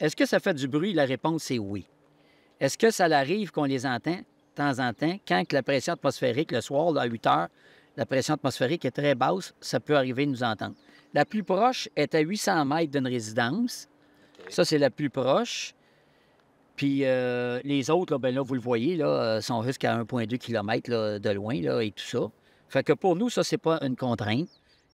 Est-ce que ça fait du bruit? La réponse est oui. Est-ce que ça arrive qu'on les entend de temps en temps? Quand la pression atmosphérique, le soir, à 8 heures, la pression atmosphérique est très basse, ça peut arriver de nous entendre. La plus proche est à 800 mètres d'une résidence. Ça, c'est la plus proche. Puis euh, les autres, là, ben là, vous le voyez, là, euh, sont jusqu'à 1,2 km de loin là, et tout ça. Fait que pour nous, ça, c'est pas une contrainte.